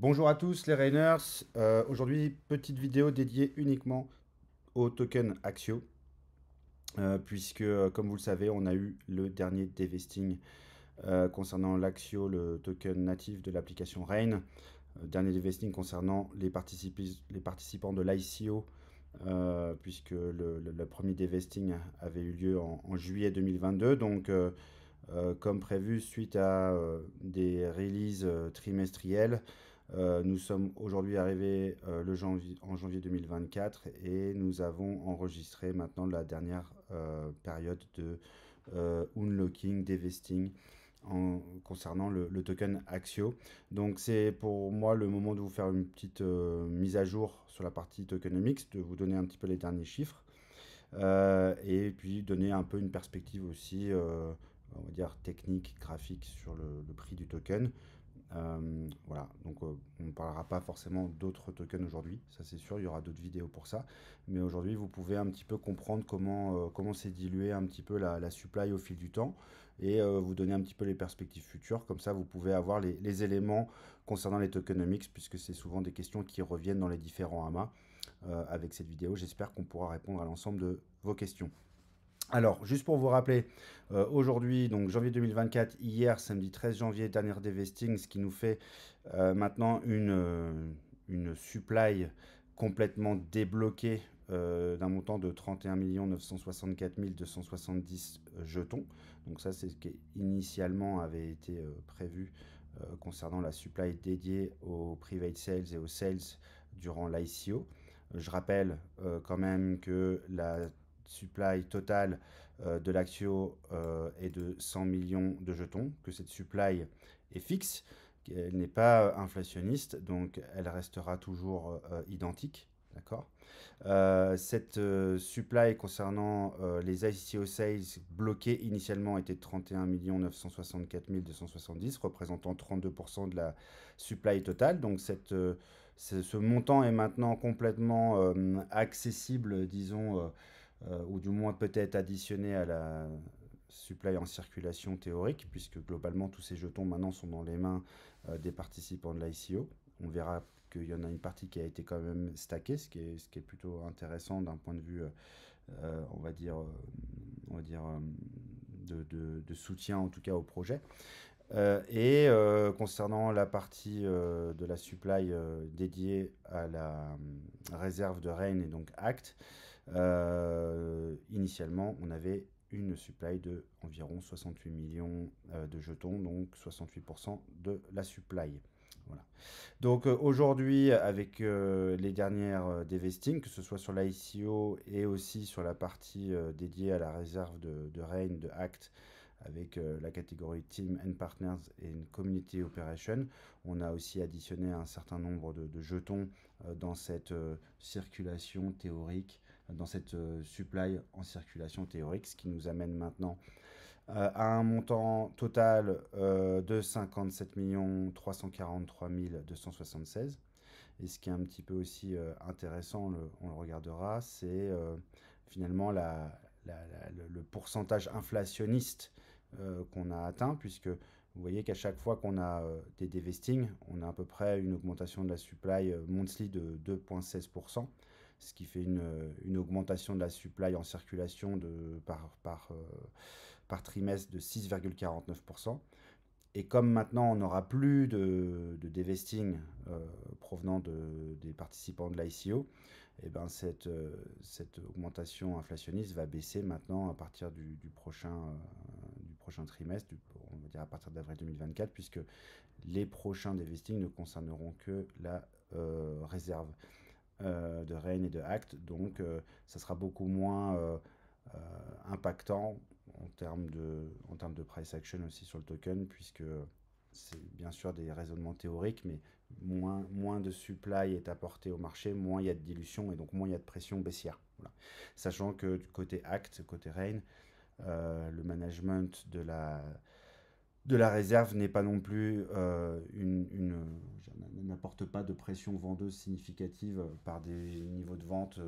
Bonjour à tous les Rainers. Euh, aujourd'hui, petite vidéo dédiée uniquement au token Axio. Euh, puisque, euh, comme vous le savez, on a eu le dernier dévesting concernant l'Axio, le token natif de l'application Rain. dernier dévesting concernant les, participants de l'ICO. puisque le, premier dévesting avait eu lieu en, en juillet 2022. Donc, comme prévu, suite à des releases trimestrielles, euh, nous sommes aujourd'hui arrivés euh, en janvier 2024 et nous avons enregistré maintenant la dernière euh, période de unlocking, divesting en, concernant le, token Axio. Donc c'est pour moi le moment de vous faire une petite mise à jour sur la partie tokenomics, de vous donner un petit peu les derniers chiffres et puis donner un peu une perspective aussi, on va dire technique, graphique sur le prix du token euh, voilà, donc euh, on ne parlera pas forcément d'autres tokens aujourd'hui, ça c'est sûr, il y aura d'autres vidéos pour ça. Mais aujourd'hui, vous pouvez un petit peu comprendre comment euh, comment s'est diluée un petit peu la, supply au fil du temps et vous donner un petit peu les perspectives futures. Comme ça, vous pouvez avoir les, les éléments concernant les tokenomics, puisque c'est souvent des questions qui reviennent dans les différents amas. avec cette vidéo, j'espère qu'on pourra répondre à l'ensemble de vos questions. Alors, juste pour vous rappeler, euh, aujourd'hui, donc janvier 2024, hier, samedi 13 janvier, dernière des ce qui nous fait euh, maintenant une, euh, une supply complètement débloquée d'un montant de 31 964 270 jetons. Donc ça, c'est ce qui initialement avait été prévu concernant la supply dédiée aux private sales et aux sales durant l'ICO. Je rappelle quand même que la supply totale euh, de l'Axio euh, est de 100 millions de jetons, que cette supply est fixe, qu'elle n'est pas euh, inflationniste, donc elle restera toujours identique. D'accord Cette supply concernant les ICO sales bloqués initialement était de 31 964 270, représentant 32% de la supply totale. Donc cette ce montant est maintenant complètement accessible, disons, euh, ou du moins peut-être additionné à la supply en circulation théorique, puisque globalement tous ces jetons maintenant sont dans les mains euh, des participants de l'ICO. On verra qu'il y en a une partie qui a été quand même stackée, ce qui est, plutôt intéressant d'un point de vue, euh, on va dire, on va dire de, soutien en tout cas au projet. et concernant la partie de la supply dédiée à la réserve de Rennes et donc Act, euh, initialement, on avait une supply de environ 68 millions euh, de jetons, donc 68% de la supply. Voilà. Donc euh, aujourd'hui, avec les dernières euh, des que ce soit sur l'ICO et aussi sur la partie dédiée à la réserve de, de Reign, de Act, avec la catégorie Team and Partners et une Community Operation, on a aussi additionné un certain nombre de jetons dans cette circulation théorique dans cette euh, supply en circulation théorique, ce qui nous amène maintenant euh, à un montant total euh, de 57 343 276. Et ce qui est un petit peu aussi intéressant, on le, regardera, c'est finalement le pourcentage inflationniste qu'on a atteint, puisque vous voyez qu'à chaque fois qu'on a des dévestings, on a à peu près une augmentation de la supply monthly de 2,16%, ce qui fait une, une, augmentation de la supply en circulation de, par, par, euh, par trimestre de 6,49%. Et comme maintenant on n'aura plus de, de divesting euh, provenant de, des participants de l'ICO, et eh ben cette, euh, cette, augmentation inflationniste va baisser maintenant à partir du, du prochain, du prochain trimestre, on va dire à partir d'avril 2024, puisque les prochains divestings ne concerneront que la réserve. Euh, de RAIN et de ACT, donc euh, ça sera beaucoup moins euh, impactant en termes, de, en termes de price action aussi sur le token, puisque c'est bien sûr des raisonnements théoriques, mais moins, moins de supply est apporté au marché, moins il y a de dilution et donc moins il y a de pression baissière. Sachant que du côté Act, côté Rain, le management de la, de la réserve n'est pas non plus euh, une, euh, n'apporte pas de pression vendeuse significative euh, par des niveaux de vente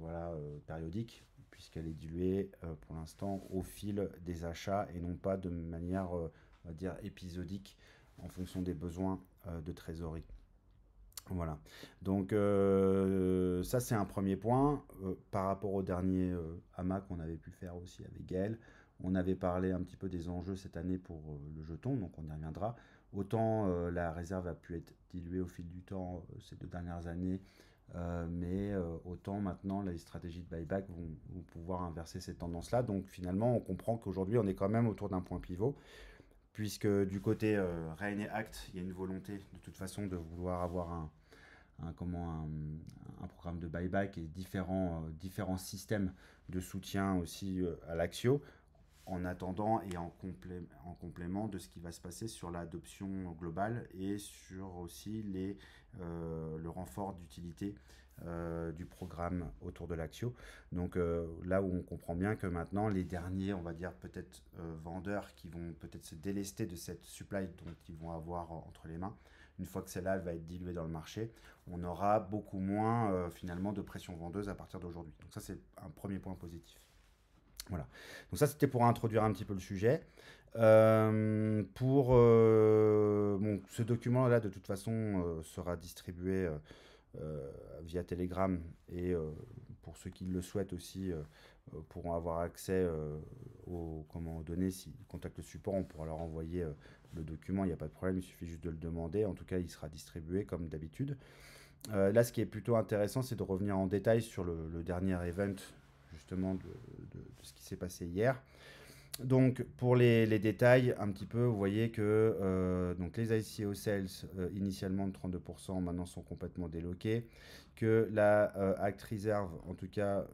voilà, périodiques, puisqu'elle est diluée pour l'instant au fil des achats et non pas de manière va dire épisodique en fonction des besoins de trésorerie. Voilà. Donc euh, ça c'est un premier point euh, par rapport au dernier euh, hamac AMA qu'on avait pu faire aussi avec Gael, On avait parlé un petit peu des enjeux cette année pour le jeton, donc on y reviendra. Autant la réserve a pu être diluée au fil du temps ces deux dernières années, mais autant maintenant les stratégies de buyback vont, pouvoir inverser cette tendance-là. Donc finalement on comprend qu'aujourd'hui on est quand même autour d'un point pivot puisque du côté euh, et Act, il y a une volonté de toute façon de vouloir avoir un, un, comment, un, programme de buyback et différents, euh, différents systèmes de soutien aussi euh, à l'Axio en attendant et en, complément de ce qui va se passer sur l'adoption globale et sur aussi euh, le renfort d'utilité du programme autour de l'Axio. Donc là où on comprend bien que maintenant les derniers, on va dire peut-être vendeurs qui vont peut-être se délester de cette supply dont ils vont avoir entre les mains, une fois que celle-là va être diluée dans le marché, on aura beaucoup moins euh, finalement de pression vendeuse à partir d'aujourd'hui. Donc ça, c'est un premier point positif. Voilà. Donc ça, c'était pour introduire un petit peu le sujet. Euh, pour euh, ce document-là, de toute façon, sera distribué via Telegram et pour ceux qui le souhaitent aussi pourront avoir accès aux, comment, aux données. S'ils contactent le support, on pourra leur envoyer le document, il n'y a pas de problème, il suffit juste de le demander. En tout cas, il sera distribué comme d'habitude. Euh, là, ce qui est plutôt intéressant, c'est de revenir en détail sur le, dernier event, justement, de, ce qui s'est passé hier. Donc, pour les, détails, un petit peu, vous voyez que euh, donc les ICO sales, euh, initialement de 32%, maintenant sont complètement déloqués. Que la Act Reserve, en tout cas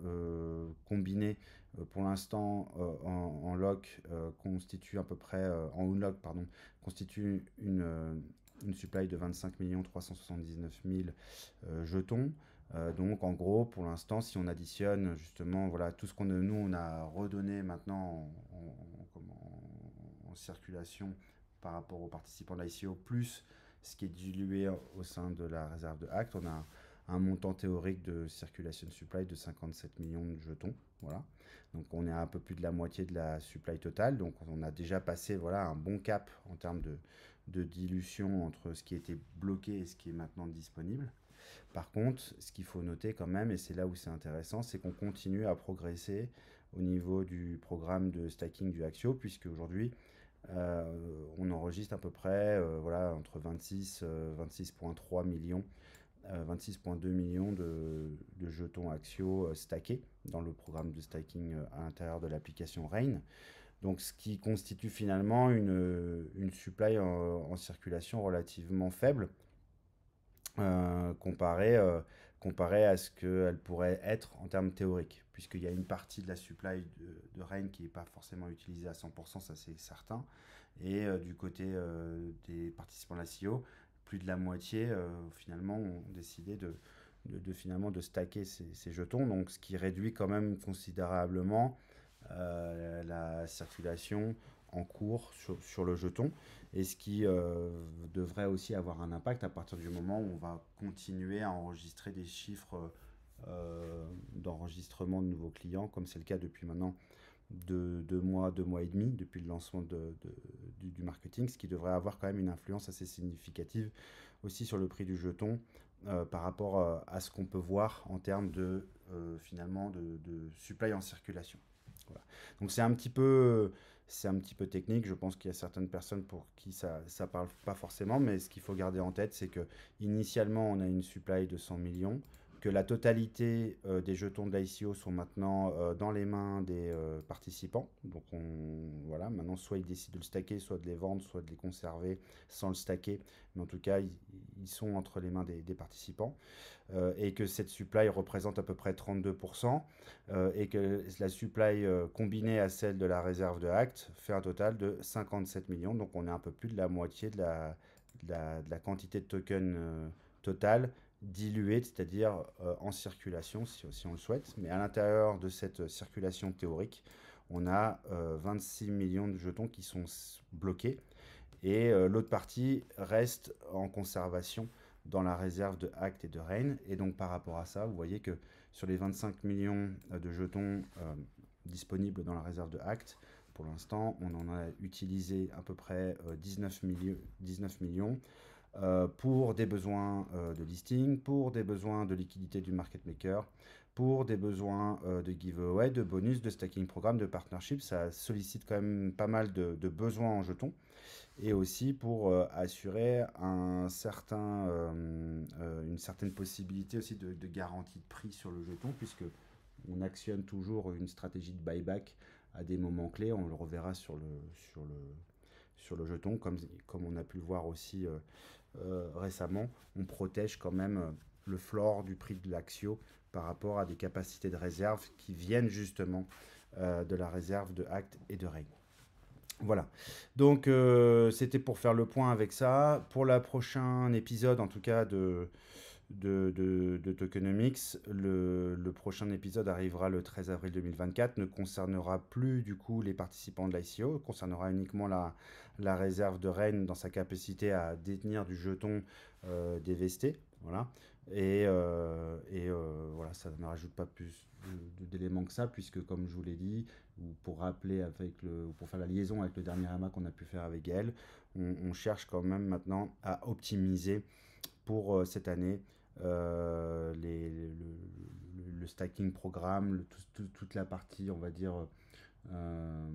combiné, euh, pour l'instant euh, en, lock euh, constitue à peu près en unlock pardon constitue une une supply de 25 379 000 jetons. donc en gros, pour l'instant, si on additionne justement voilà, tout ce qu'on nous on a redonné maintenant en, circulation par rapport aux participants de l'ICO, plus ce qui est dilué au sein de la réserve de Act, on a un montant théorique de circulation supply de 57 millions de jetons. Voilà. Donc on est à un peu plus de la moitié de la supply totale. Donc on a déjà passé voilà, un bon cap en termes de, dilution entre ce qui était bloqué et ce qui est maintenant disponible. Par contre, ce qu'il faut noter quand même, et c'est là où c'est intéressant, c'est qu'on continue à progresser au niveau du programme de stacking du Axio, puisque aujourd'hui, euh, on enregistre à peu près euh, voilà, entre 26 26,3 euh, millions 26,2 euh, millions de, jetons Axio euh, stackés dans le programme de stacking euh, à l'intérieur de l'application Rain. Donc, ce qui constitue finalement une, une supply en, circulation relativement faible comparée à ce qu'elle pourrait être en termes théoriques, puisqu'il y a une partie de la supply de, Rain qui n'est pas forcément utilisée à 100%, ça c'est certain. Et du côté des participants de la CIO, e plus de la moitié, euh, finalement, ont décidé de, finalement de stacker ces, jetons, donc ce qui réduit quand même considérablement euh, la circulation en cours sur, le jeton et ce qui euh, devrait aussi avoir un impact à partir du moment où on va continuer à enregistrer des chiffres d'enregistrement de nouveaux clients comme c'est le cas depuis maintenant de deux mois, deux mois et demi depuis le lancement du, marketing, ce qui devrait avoir quand même une influence assez significative aussi sur le prix du jeton euh, par rapport euh, à ce qu'on peut voir en termes de euh, finalement de, supply en circulation. Donc c'est un petit peu c'est un petit peu technique. Je pense qu'il y a certaines personnes pour qui ça ça parle pas forcément, mais ce qu'il faut garder en tête, c'est que initialement on a une supply de 100 millions que la totalité euh, des jetons de l'ICO sont maintenant euh, dans les mains des euh, participants. Donc on, voilà, maintenant soit ils décident de le stacker, soit de les vendre, soit de les conserver sans le stacker. Mais en tout cas, ils, sont entre les mains des, participants. et que cette supply représente à peu près 32%. et que la supply combinée à celle de la réserve de Act fait un total de 57 millions. Donc on est un peu plus de la moitié de la, de la quantité de tokens totale diluée, c'est-à-dire euh, en circulation si, on le souhaite. Mais à l'intérieur de cette circulation théorique, on a 26 euh, millions de jetons qui sont bloqués et euh, l'autre partie reste en conservation dans la réserve de Act et de Rain. Et donc par rapport à ça, vous voyez que sur les 25 millions de jetons disponibles dans la réserve de Act, pour l'instant, on en a utilisé à peu près 19, 19 millions. Euh, pour des besoins euh, de listing, pour des besoins de liquidité du market maker, pour des besoins euh, de giveaway, de bonus, de stacking programme, de partnership. Ça sollicite quand même pas mal de, besoins en jetons. Et aussi pour assurer un certain, une certaine possibilité aussi de, garantie de prix sur le jeton, puisque on actionne toujours une stratégie de buyback à des moments clés. On le reverra sur le, sur le, sur le jeton, comme, comme on a pu le voir aussi euh, récemment, on protège quand même euh, le floor du prix de l'Axio par rapport à des capacités de réserve qui viennent justement euh, de la réserve de actes et de règles. Voilà, donc c'était pour faire le point avec ça. Pour la prochain épisode, en tout cas de, de, de, de Tokenomics, le, le, prochain épisode arrivera le 13 avril 2024, ne concernera plus du coup les participants de l'ICO, concernera uniquement la, la réserve de Rennes dans sa capacité à détenir du jeton euh, dévesté Voilà. Et, euh, et euh, voilà, ça ne rajoute pas plus d'éléments que ça, puisque comme je vous l'ai dit, ou pour rappeler avec le, pour faire la liaison avec le dernier AMA qu'on a pu faire avec elle, on cherche quand même maintenant à optimiser pour euh, cette année. Euh, les, le, stacking programme, le, toute la partie, on va dire, euh,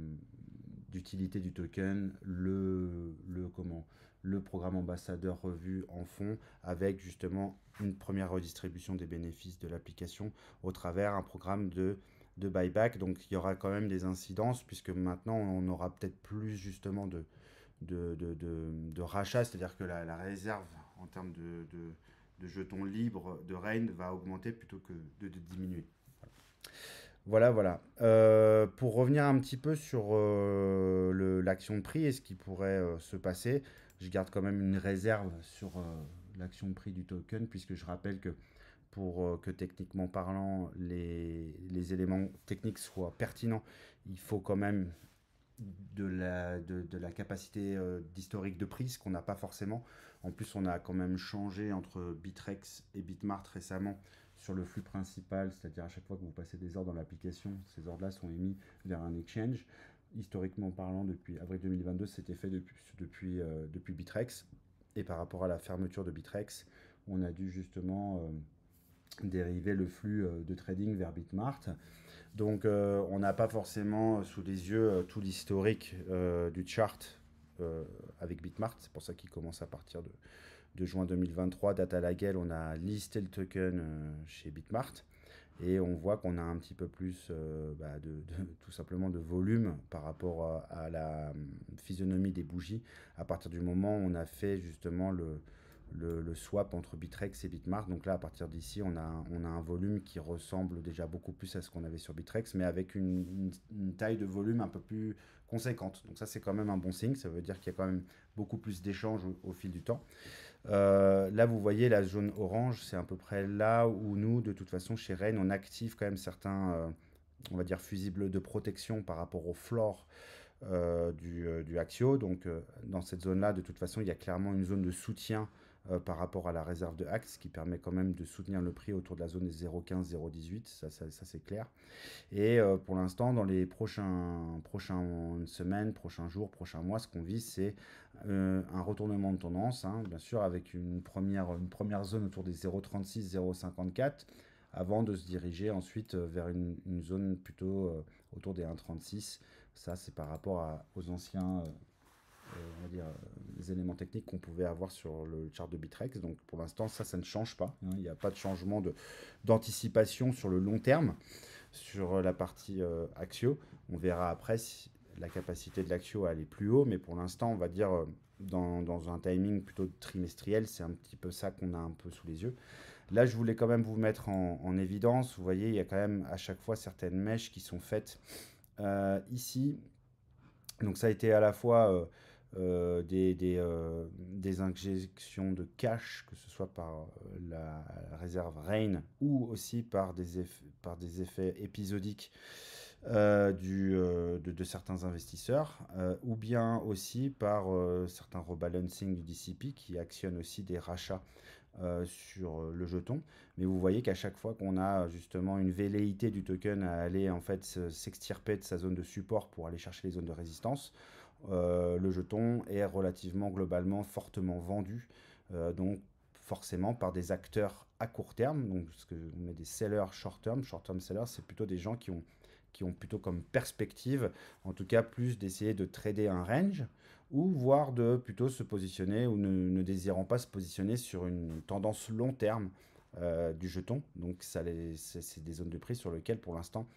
d'utilité du token, le, le, comment, le programme ambassadeur revu en fond, avec justement une première redistribution des bénéfices de l'application au travers un programme de, buyback. Donc il y aura quand même des incidences, puisque maintenant on aura peut-être plus justement de, de, rachat, c'est-à-dire que la réserve en termes de, jetons libres de RAIN, va augmenter plutôt que de, diminuer. Voilà, voilà. Euh, pour revenir un petit peu sur euh, l'action de prix et ce qui pourrait euh, se passer, je garde quand même une réserve sur l'action de prix du token, puisque je rappelle que pour que techniquement parlant, les, éléments techniques soient pertinents, il faut quand même de la, la capacité d'historique de prix, qu'on n'a pas forcément. En plus, on a quand même changé entre Bitrex et Bitmart récemment sur le flux principal, c'est-à-dire à chaque fois que vous passez des ordres dans l'application, ces ordres-là sont émis vers un exchange. Historiquement parlant, depuis avril 2022, c'était fait depuis, euh, depuis, Bitrex. Et par rapport à la fermeture de Bitrex, on a dû justement euh, dériver le flux euh, de trading vers Bitmart. Donc on n'a pas forcément sous les yeux tout l'historique du chart euh, avec Bitmart. C'est pour ça qu'il commence à partir de, juin 2023, date à laquelle on a listé le token euh, chez Bitmart. Et on voit qu'on a un petit peu plus euh, bah, de, tout simplement de volume par rapport à, la hum, physionomie des bougies à partir du moment où on a fait justement le, le, swap entre Bitrex et Bitmart. Donc là, à partir d'ici, on a, on a un volume qui ressemble déjà beaucoup plus à ce qu'on avait sur Bitrex, mais avec une, taille de volume un peu plus conséquente. Donc ça, c'est quand même un bon signe. Ça veut dire qu'il y a quand même beaucoup plus d'échanges au, fil du temps. Euh, là, vous voyez la zone orange, c'est à peu près là où nous, de toute façon, chez Rennes, on active quand même certains, euh, on va dire, fusibles de protection par rapport au floor. Euh, du, du, Axio. Donc, dans cette zone-là, de toute façon, il y a clairement une zone de soutien euh, par rapport à la réserve de Axe, qui permet quand même de soutenir le prix autour de la zone des 0,15-0,18, ça, c'est clair. Et euh, pour l'instant, dans les prochains, prochaines semaines, prochains jours, prochains mois, ce qu'on vit, c'est euh, un retournement de tendance, hein, bien sûr, avec une première, première zone autour des 0,36, 0,54 avant de se diriger ensuite vers une, zone plutôt autour des 1,36. Ça, c'est par rapport aux anciens euh, on va dire, euh, les éléments techniques qu'on pouvait avoir sur le chart de Bitrex. Donc pour l'instant, ça, ça ne change pas. Hein. Il n'y a pas de changement d'anticipation sur le long terme. Sur euh, la partie Axio, on verra après si la capacité de l'Axio à aller plus haut, mais pour l'instant, on va dire dans, dans, un timing plutôt trimestriel, c'est un petit peu ça qu'on a un peu sous les yeux. Là, je voulais quand même vous mettre en, en, évidence. Vous voyez, il y a quand même à chaque fois certaines mèches qui sont faites ici. Donc ça a été à la fois... Euh, euh, des, injections de cash, que ce soit par euh, la, réserve Rain ou aussi par des, par des effets épisodiques du, de, certains investisseurs, ou bien aussi par certains rebalancing du DCP qui actionnent aussi des rachats sur le jeton. Mais vous voyez qu'à chaque fois qu'on a justement une velléité du token à aller en fait s'extirper de sa zone de support pour aller chercher les zones de résistance, euh, le jeton est relativement globalement fortement vendu. Euh, donc forcément par des acteurs à court terme, donc ce que on met des sellers short term, short term sellers, c'est plutôt des gens qui ont plutôt comme perspective, en tout cas plus d'essayer de trader un range ou voire de plutôt se positionner ou ne, désirant pas se positionner sur une tendance long terme euh, du jeton. Donc ça c'est des zones de prix sur lesquelles pour l'instant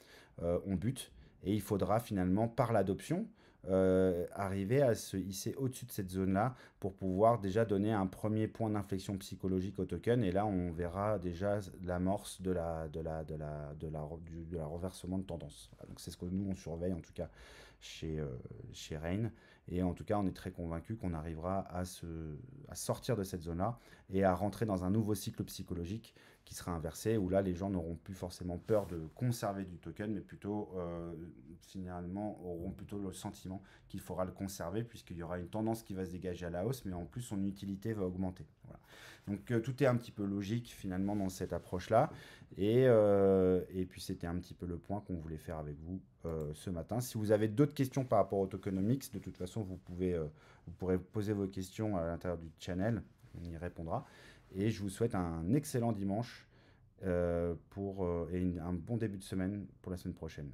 on bute et il faudra finalement par l'adoption euh, arriver à se hisser au-dessus de cette zone-là pour pouvoir déjà donner un premier point d'inflexion psychologique au token. Et là, on verra déjà l'amorce de la, de, la, de, de, renversement de tendance. donc c'est ce que nous, on surveille en tout cas chez, euh, chez Rain. Et en tout cas, on est très convaincu qu'on arrivera à sortir de cette zone-là et à rentrer dans un nouveau cycle psychologique qui sera inversé, où là les gens n'auront plus forcément peur de conserver du token, mais plutôt euh, finalement auront plutôt le sentiment qu'il faudra le conserver, puisqu'il y aura une tendance qui va se dégager à la hausse, mais en plus son utilité va augmenter. Voilà. Donc euh, tout est un petit peu logique finalement dans cette approche-là, et, euh, et puis c'était un petit peu le point qu'on voulait faire avec vous ce matin. Si vous avez d'autres questions par rapport au tokenomics, de toute façon vous, pouvez, vous pourrez poser vos questions à l'intérieur du channel, on y répondra. Et je vous souhaite un excellent dimanche euh, pour, euh, et un bon début de semaine pour la semaine prochaine.